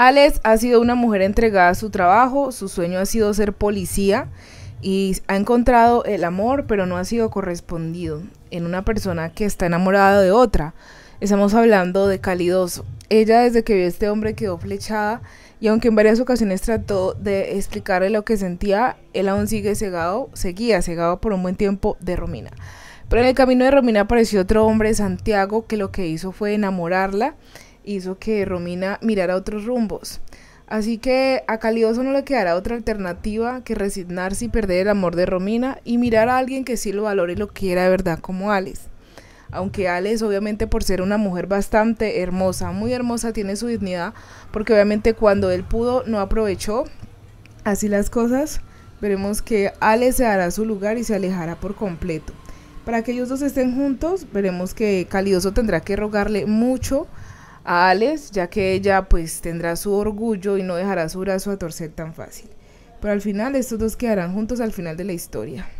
Alex ha sido una mujer entregada a su trabajo, su sueño ha sido ser policía y ha encontrado el amor, pero no ha sido correspondido en una persona que está enamorada de otra. Estamos hablando de Calidoso. Ella desde que vio a este hombre quedó flechada y aunque en varias ocasiones trató de explicarle lo que sentía, él aún sigue cegado, seguía cegado por un buen tiempo de Romina. Pero en el camino de Romina apareció otro hombre, Santiago, que lo que hizo fue enamorarla hizo que Romina mirara otros rumbos. Así que a Calidoso no le quedará otra alternativa que resignarse y perder el amor de Romina y mirar a alguien que sí lo valore y lo quiera de verdad como Alex. Aunque Alex obviamente por ser una mujer bastante hermosa, muy hermosa, tiene su dignidad, porque obviamente cuando él pudo no aprovechó. Así las cosas, veremos que Alex se dará su lugar y se alejará por completo. Para que ellos dos estén juntos, veremos que Calidoso tendrá que rogarle mucho a Alex, ya que ella pues tendrá su orgullo y no dejará su brazo a torcer tan fácil. Pero al final estos dos quedarán juntos al final de la historia.